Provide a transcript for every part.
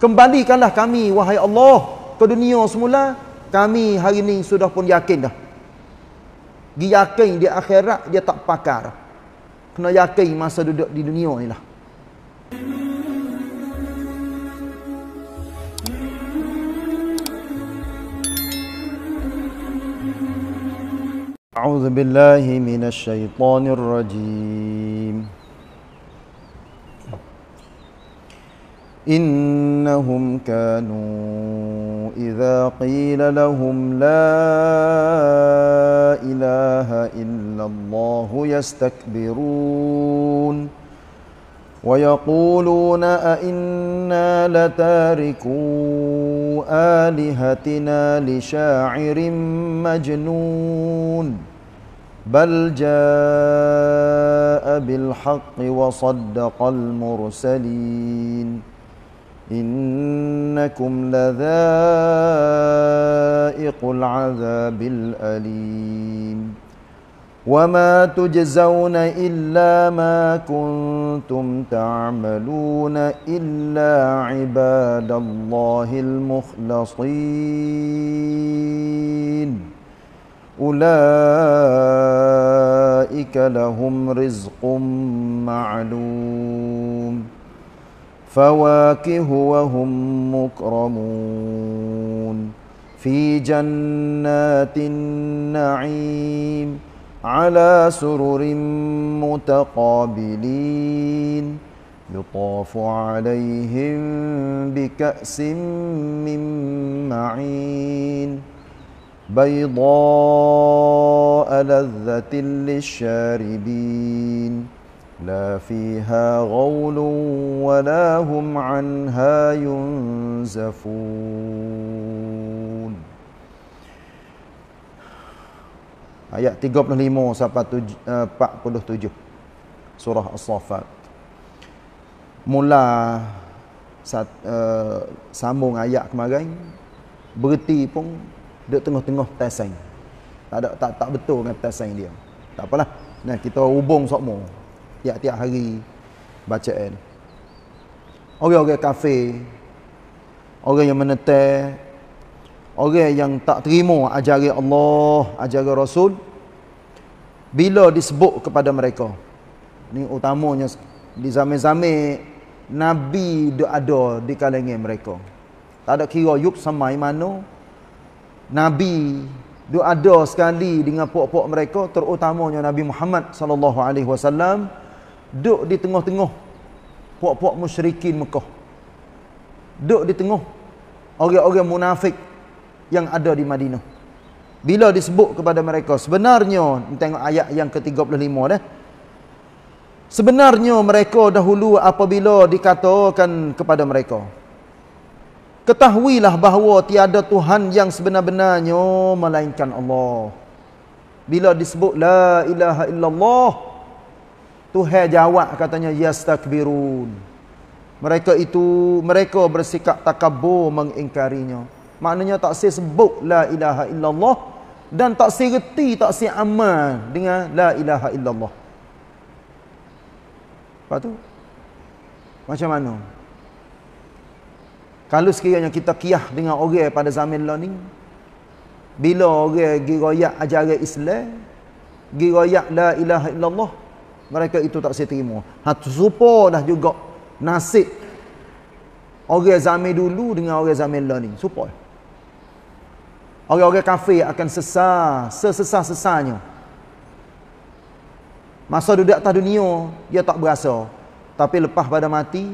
Kembalikanlah kami, wahai Allah, ke dunia semula. Kami hari ini sudah pun yakin dah. Dia yakin di akhirat, dia tak pakar. Kena yakin masa duduk di dunia ni lah. A'udzubillahiminasyaitanirrajim. إنهم كانوا إذا قيل لهم لا إله إلا الله يستكبرون ويقولون أئنا لتاركو آلهتنا لشاعر مجنون بل جاء بالحق وصدق المرسلين إنكم لذائق العذاب الأليم وما تجزون إلا ما كنتم تعملون إلا عباد الله المخلصين أولئك لهم رزق معلوم فواكه وهم مكرمون في جنات النعيم على سرر متقابلين يطاف عليهم بكأس من معين بيضاء لذة للشاربين لا فيها غول ولا هم عنها ينزفون ayat 35 sampai 47 eh, surah as-saffat mula sat, uh, sambung ayat kemarin berhenti pun dekat tengah-tengah tasain tak ada tak tak betul dengan tasain dia tak apalah nah kita hubung sokmo tiap-tiap hari bacaan orang-orang kafe orang yang menetek orang yang tak terima ajari Allah ajari Rasul bila disebut kepada mereka ni utamanya di zaman-zaman Nabi dia ada di kalangan mereka tak ada kira yuk samai mana Nabi dia ada sekali dengan puak-puak mereka terutamanya Nabi Muhammad sallallahu alaihi wasallam duduk di tengah-tengah puak-puak musyrikin Mekah duduk di tengah orang-orang munafik yang ada di Madinah bila disebut kepada mereka sebenarnya tengok ayat yang ke-35 dah sebenarnya mereka dahulu apabila dikatakan kepada mereka ketahuilah bahawa tiada Tuhan yang sebenar-benarnya melainkan Allah bila disebut la ilaha illallah Tuhan jawab katanya yastakbirun. Mereka itu mereka bersikap takabur mengingkarinya. Maknanya tak si sebut la ilaha illallah dan tak si reti tak si aman dengan la ilaha illallah. Apa tu? Macam mana? Kalau sekiranya kita kiyah dengan orang pada zaman lo ni, bila orang giroyak ajaran Islam, giroyak la ilaha illallah, mereka itu tak saya terima. Ha serupa dah juga nasib orang zaman dulu dengan orang zaman lah ni. Serupa. Orang-orang kafir akan sesah, sesesah-sesahnya. Masa duduk atas dunia, dia tak berasa. Tapi lepas pada mati,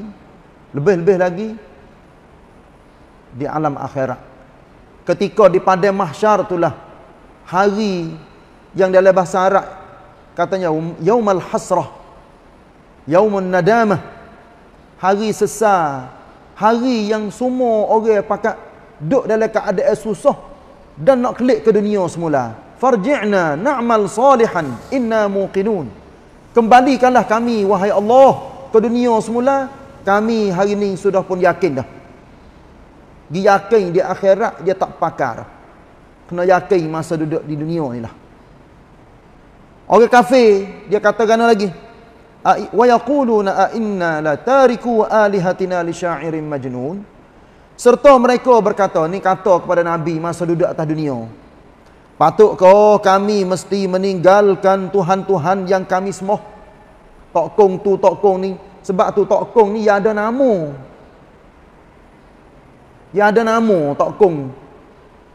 lebih-lebih lagi di alam akhirat. Ketika di padang mahsyar itulah hari yang dalam bahasa Arab katanya um, yaumal hasrah yaumun nadamah hari sesa, hari yang semua orang pakat duduk dalam keadaan susah dan nak kelik ke dunia semula farji'na na'mal salihan inna muqinun kembalikanlah kami wahai Allah ke dunia semula kami hari ini sudah pun yakin dah dia yakin di akhirat dia tak pakar kena yakin masa duduk di dunia ni lah Orang kafir dia kata gana lagi. Wa yaquluna a inna la tariku alihatina li sya'irin majnun. Serta mereka berkata, ni kata kepada Nabi masa duduk atas dunia. Patut kau kami mesti meninggalkan Tuhan-Tuhan yang kami semua. Tokong tu, tokong ni. Sebab tu tokong ni, ya ada nama. Ya ada nama tokong.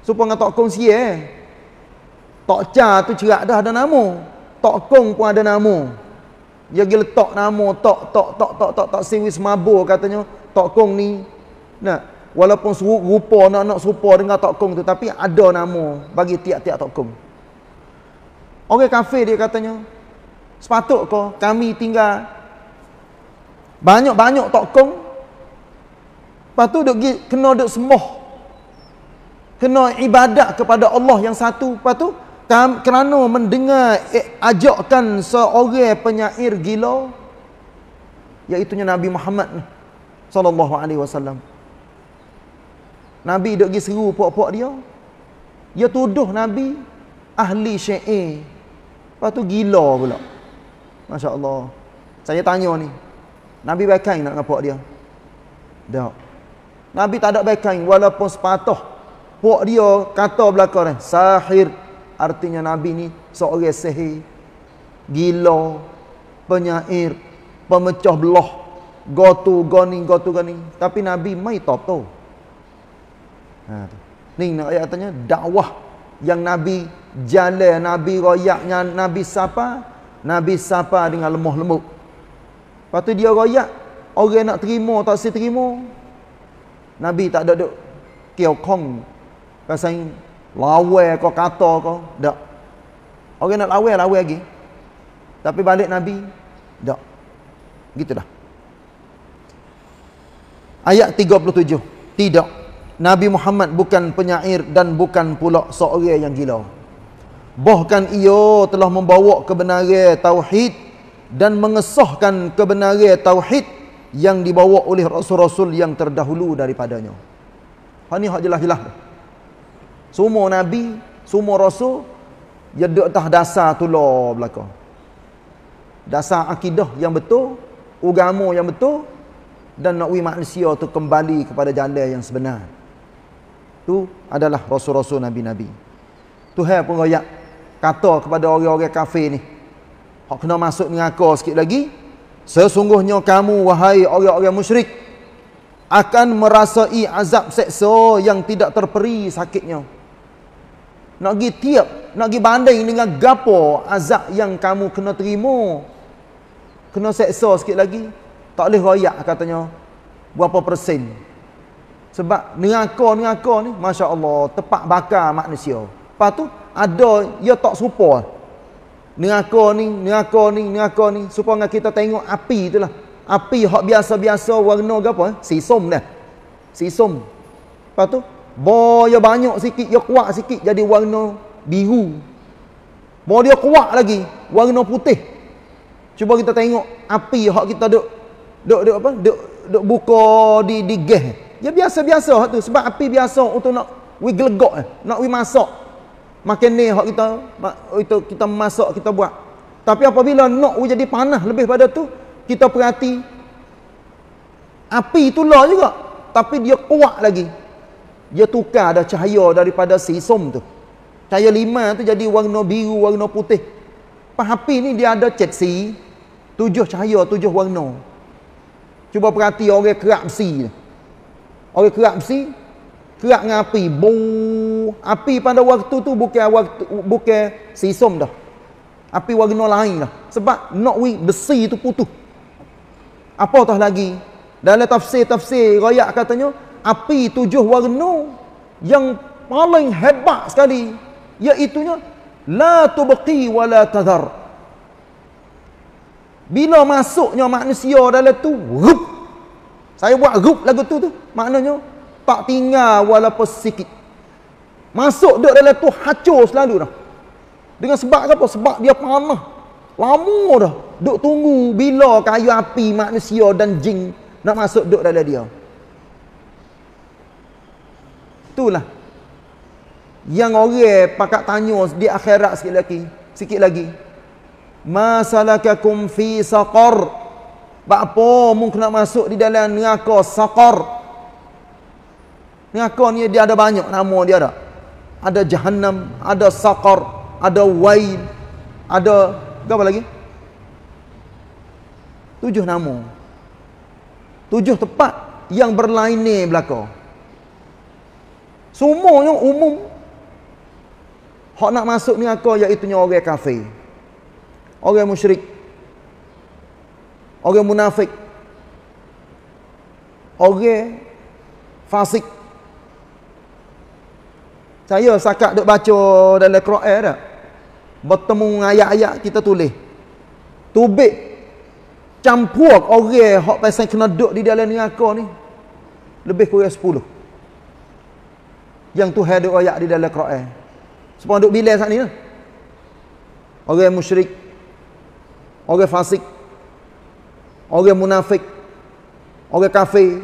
Supaya tokong siya. Eh? Tokca tu cerak dah ada nama tok kong pun ada nama. Dia gil tok nama, tok tok tok tok tok tok siwis mabur katanya, tok kong ni. Nah, walaupun rupa nak nak serupa dengan tok kong tu tapi ada nama bagi tiap-tiap tok kong. Orang okay, kafir dia katanya, sepatut ke kami tinggal banyak-banyak tok kong? Lepas tu duk kena duk sembah. Kena ibadat kepada Allah yang satu. Lepas tu kerana mendengar eh, ajakkan seorang penyair gila iaitu Nabi Muhammad sallallahu alaihi wasallam Nabi duk gi seru puak-puak dia dia tuduh Nabi ahli syair lepas tu gila pula masya-Allah saya tanya ni Nabi baikkan nak dengan puak dia tak Nabi tak ada baikkan walaupun sepatah puak dia kata belakang sahir artinya Nabi ni seorang sihir, gila, penyair, pemecah belah, gotu goni gotu goni. Tapi Nabi mai top tu. Ha tu. Ni nak ayat tanya dakwah yang Nabi jalan, Nabi royaknya Nabi siapa? Nabi siapa dengan lemah lembut. Lepas dia royak, orang nak terima tak si terima. Nabi tak ada duk kiokong pasal lawai kau kata kau tak orang nak lawai lawai lagi tapi balik Nabi tak gitulah ayat 37 tidak Nabi Muhammad bukan penyair dan bukan pula seorang yang gila bahkan ia telah membawa kebenaran tauhid dan mengesahkan kebenaran tauhid yang dibawa oleh rasul-rasul yang terdahulu daripadanya. Ha ni hak jelas-jelas. Semua Nabi, semua Rasul, dia duduk atas dasar tu lah belakang. Dasar akidah yang betul, ugamu yang betul, dan nak wih manusia tu kembali kepada jalan yang sebenar. Tu adalah Rasul-Rasul Nabi-Nabi. Tu hai pun kaya kata kepada orang-orang kafir ni. Hak kena masuk dengan aku sikit lagi. Sesungguhnya kamu, wahai orang-orang musyrik, akan merasai azab seksa yang tidak terperi sakitnya nak pergi tiap, nak pergi banding dengan gapo azab yang kamu kena terima. Kena seksa sikit lagi. Tak boleh royak katanya. Berapa persen. Sebab nengakor-nengakor ni, Masya Allah, tepat bakar manusia. Lepas tu, ada, ia tak serupa. Nengakor ni, nengakor ni, nengakor ni. Supaya dengan kita tengok api tu lah. Api hak biasa-biasa warna ke apa? Eh? Sisom dah. Sisom. Lepas tu, Boya banyak sikit, ya kuat sikit jadi warna biru. Mau dia kuat lagi, warna putih. Cuba kita tengok api hak kita duk duk duk apa? Duk duk buka di di gas. Ya biasa-biasa hak tu sebab api biasa untuk nak we gelegok nak we masak. Makin ni hak kita itu kita masak kita buat. Tapi apabila nak we jadi panah lebih pada tu, kita perhati api itulah juga tapi dia kuat lagi dia tukar dah cahaya daripada sisom tu. Cahaya lima tu jadi warna biru, warna putih. Api ni dia ada ceksi, tujuh cahaya, tujuh warna. Cuba perhati orang kerap si, Orang kerap si, kerap dengan api. Buh. Api pada waktu tu bukan waktu bukan sisom dah. Api warna lain lah. Sebab not we, besi tu putus. Apa tah lagi? Dalam tafsir-tafsir, rakyat katanya, api tujuh warna yang paling hebat sekali iaitunya la tubqi wa la tadhar bila masuknya manusia dalam tu rup saya buat rup lagu tu tu maknanya tak tinggal walaupun sikit masuk duduk dalam tu hancur selalu dah dengan sebab apa sebab dia panah lama dah duk tunggu bila kayu api manusia dan jin nak masuk duduk dalam dia Itulah. Yang orang pakat tanya di akhirat sikit lagi. Sikit lagi. Masalakakum fi saqar. Apa mu kena masuk di dalam neraka saqar? Neraka ni dia ada banyak nama dia ada. Ada jahannam, ada saqar, ada wail, ada apa lagi? Tujuh nama. Tujuh tempat yang berlainan belakang. Semuanya umum. Hak nak masuk ni aku iaitu orang kafir. Orang musyrik. Orang munafik. Orang fasik. Saya sakat duk baca dalam Quran dah. Bertemu ayat-ayat kita tulis. Tubik campur orang hak pasal kena duk di dalam neraka ni lebih kurang 10 yang Tuhan ada ayat di dalam Quran. Sepang duk bila saat ni lah. Orang musyrik. Orang fasik. Orang munafik. Orang kafir.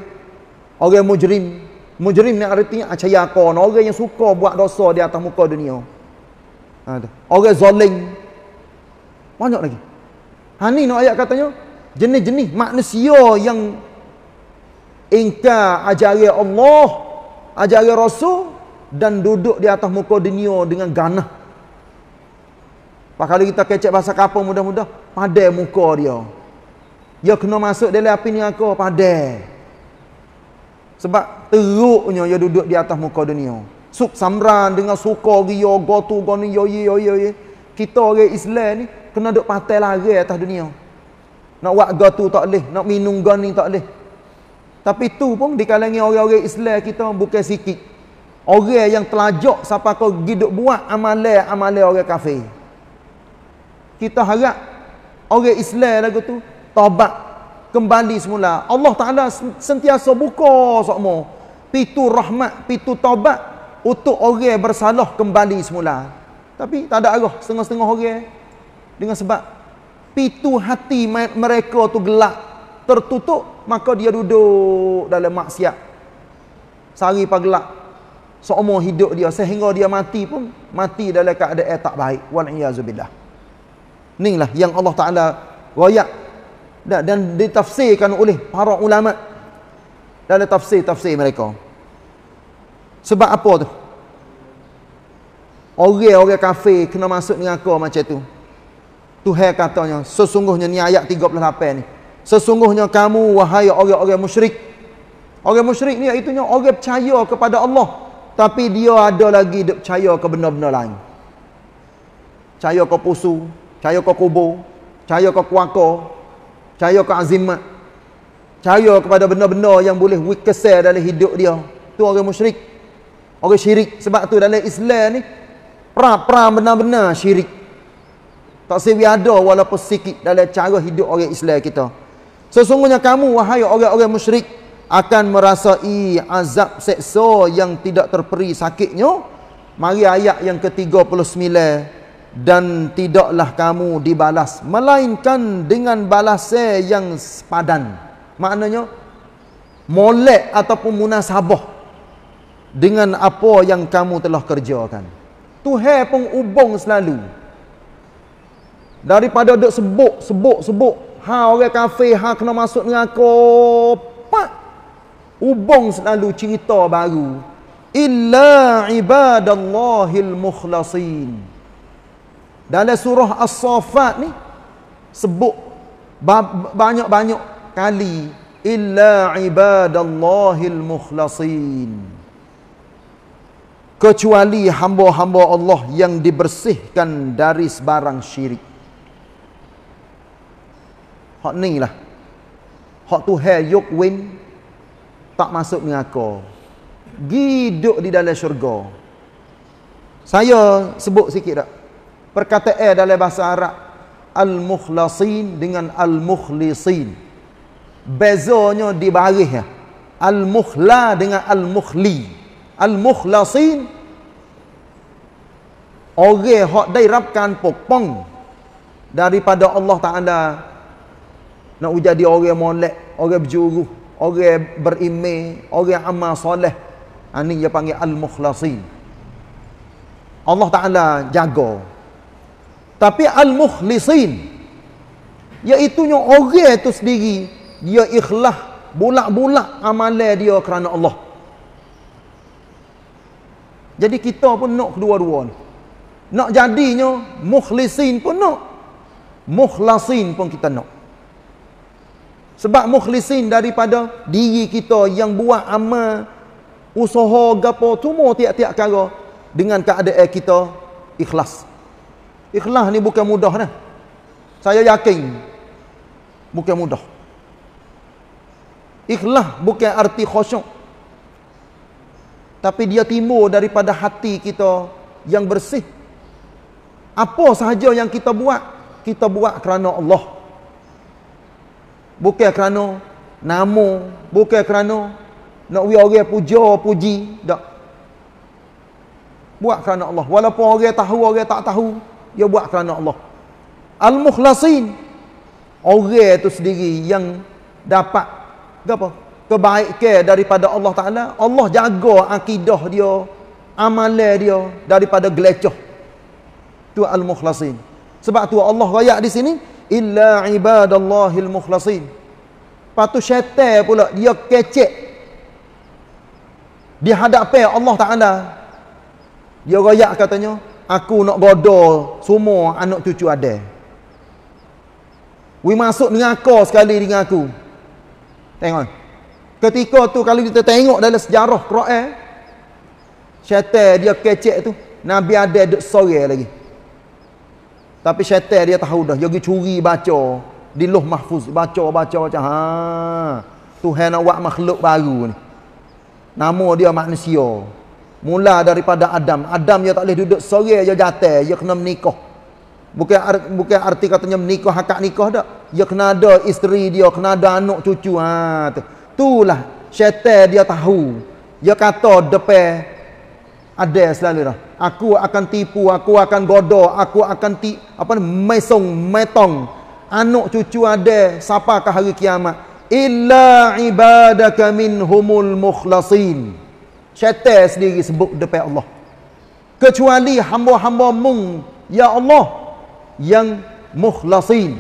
Orang mujrim. Mujrim ni artinya acaya akon. Orang yang suka buat dosa di atas muka dunia. Ada. Ha, orang zolim. Banyak lagi. Ha ni no ayat katanya. Jenis-jenis manusia yang ingkar ajari Allah. Ajari Rasul dan duduk di atas muka dunia dengan ganah. Pak kita kecek bahasa kapung mudah-mudah, padai muka dia. Dia kena masuk dalam api ni aku, padai. Sebab teruknya dia duduk di atas muka dunia. Suk samran dengan suka dia, gotu, goni, yo, yo, yo, yo, Kita orang Islam ni, kena duduk patah lari atas dunia. Nak buat gotu tak boleh, nak minum goni tak boleh. Tapi tu pun di kalangan orang-orang Islam kita bukan sikit. Orang yang telajak siapa kau giduk buat amalan-amalan orang kafir. Kita harap orang Islam lagu tu taubat kembali semula. Allah Taala sentiasa buka semua pintu rahmat, pintu taubat untuk orang bersalah kembali semula. Tapi tak ada arah setengah-setengah orang dengan sebab pintu hati mereka tu gelap, tertutup, maka dia duduk dalam maksiat. Sari pagelak seumur hidup dia sehingga dia mati pun mati dalam keadaan tak baik wal iazubillah inilah yang Allah taala royak dan, dan ditafsirkan oleh para ulama dalam tafsir-tafsir mereka sebab apa tu orang-orang kafir kena masuk dengan aku macam tu Tuhan katanya sesungguhnya ni ayat 38 ni sesungguhnya kamu wahai orang-orang musyrik orang musyrik ni iaitu orang percaya kepada Allah tapi dia ada lagi dia percaya ke benda-benda lain. Percaya ke pusu, percaya ke kubur, percaya ke kuaka, percaya ke azimat. Percaya kepada benda-benda yang boleh wikasir dalam hidup dia. Tu orang musyrik. Orang syirik. Sebab tu dalam Islam ni, pra-pra benar-benar syirik. Tak sebi ada walaupun sikit dalam cara hidup orang Islam kita. Sesungguhnya kamu, wahai orang-orang musyrik, akan merasai azab seksa yang tidak terperi sakitnya mari ayat yang ke-39 dan tidaklah kamu dibalas melainkan dengan balasan yang sepadan maknanya molek ataupun munasabah dengan apa yang kamu telah kerjakan Tuhan pun ubung selalu daripada duk sebut sebut sebut ha orang kafir ha kena masuk neraka Ubong selalu cerita baru. Illa ibadallahil mukhlasin. Dalam surah As-Safat ni sebut banyak-banyak kali illa ibadallahil mukhlasin. Kecuali hamba-hamba Allah yang dibersihkan dari sebarang syirik. Hak ni lah. Hak tu hayuk win. Hak tak masuk dengan aku. Giduk di dalam syurga. Saya sebut sikit tak? Perkataan dalam bahasa Arab. Al-Mukhlasin dengan Al-Mukhlisin. Bezanya di baris. Ya? Al-Mukhla dengan Al-Mukhli. Al-Mukhlasin. Orang yang dairapkan pokpong. Daripada Allah Ta'ala. Nak jadi orang yang molek. Orang berjuruh orang berime, orang amal soleh. Ini ah, dia panggil al-mukhlasin. Allah Taala jaga. Tapi al-mukhlisin iaitu orang itu sendiri dia ikhlas bulat-bulat amalan dia kerana Allah. Jadi kita pun nak kedua-dua ni. Nak jadinya mukhlisin pun nak. Mukhlasin pun kita nak. Sebab mukhlisin daripada diri kita yang buat amal, usaha, gapo, tumo tiap-tiap kara dengan keadaan kita ikhlas. Ikhlas ni bukan mudah dah. Saya yakin bukan mudah. Ikhlas bukan arti khusyuk. Tapi dia timbul daripada hati kita yang bersih. Apa sahaja yang kita buat, kita buat kerana Allah bukan kerana nama, bukan kerana nak we orang puja, puji, tak. Buat kerana Allah. Walaupun orang tahu, orang tak tahu, dia buat kerana Allah. Al-mukhlasin. Orang itu sendiri yang dapat apa? kebaikan daripada Allah Taala, Allah jaga akidah dia, amal dia daripada gelecoh. Tu al-mukhlasin. Sebab tu Allah royak di sini illa ibadallahil mukhlasin patu syaitan pula dia kecek di hadapan Allah Taala dia royak katanya aku nak goda semua anak cucu ada we masuk dengan aku sekali dengan aku tengok ketika tu kalau kita tengok dalam sejarah Quran syaitan dia kecek tu nabi ada duk sore lagi tapi syaitan dia tahu dah, dia pergi curi baca di Loh Mahfuz, baca baca baca. Ha. Tuhan awak makhluk baru ni. Nama dia manusia. Mula daripada Adam. Adam dia tak boleh duduk sore dia jatuh, dia kena menikah. Bukan arti, bukan arti katanya menikah hakak nikah tak? Dia kena ada isteri dia, kena ada anak cucu. Ha tu. Itulah syaitan dia tahu. Dia kata depan ada selalu dah aku akan tipu, aku akan bodoh, aku akan ti, apa mesong, metong. Anak cucu ada, siapakah hari kiamat? Illa ibadaka minhumul mukhlasin. Cetek sendiri sebut depan Allah. Kecuali hamba-hamba mung, ya Allah, yang mukhlasin.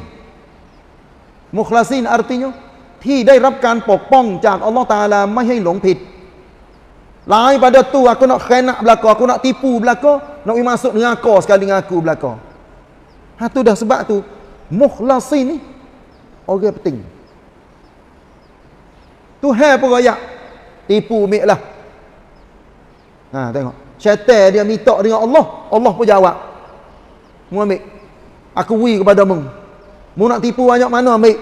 Mukhlasin artinya, ที่ได้รับการปกป้องจากอัลลอฮฺตาลาไม่ให้หลงผิด Lari pada tu aku nak khianat belaka, aku nak tipu belaka, nak masuk neraka sekali dengan aku belaka. Ha tu dah sebab tu mukhlasin ni orang penting. Tuhan pun royak. Tipu mik lah. Ha tengok. Syaitan dia minta dengan Allah, Allah pun jawab. Mu ambil. Aku wi kepada mu. Mu nak tipu banyak mana ambil.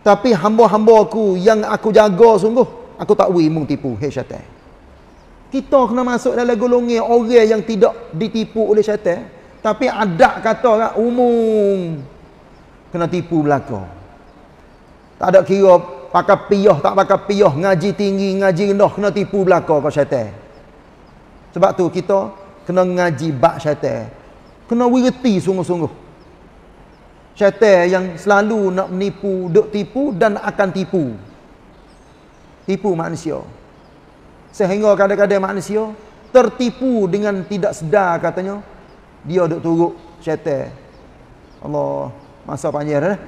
Tapi hamba-hamba aku yang aku jaga sungguh aku tak wui mung tipu hei syaitan kita kena masuk dalam golongi orang yang tidak ditipu oleh syaitan tapi ada kata kan umum kena tipu belaka tak ada kira pakai piyah tak pakai piyah ngaji tinggi ngaji rendah kena tipu belaka kau syaitan sebab tu kita kena ngaji bak syaitan kena wirti sungguh-sungguh syaitan yang selalu nak menipu duk tipu dan akan tipu tipu manusia. Sehingga kadang-kadang manusia tertipu dengan tidak sedar katanya dia duk turuk syaitan. Allah masa panjang dah. Eh?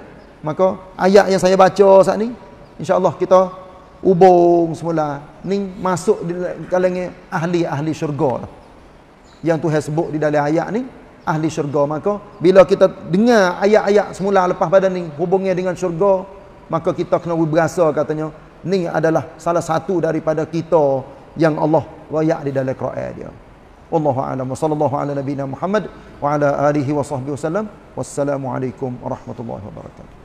Maka ayat yang saya baca saat ni insya-Allah kita ubung semula ni masuk di kalangan ahli-ahli syurga lah. Yang Tuhan sebut di dalam ayat ni ahli syurga maka bila kita dengar ayat-ayat semula lepas badan ni hubungnya dengan syurga maka kita kena berasa katanya ni adalah salah satu daripada kita yang Allah royak di dalam Quran dia. Wallahu a'lam. Sallallahu ala nabiyina Muhammad wa ala alihi wa sahbihi wasallam. Wassalamualaikum warahmatullahi wabarakatuh.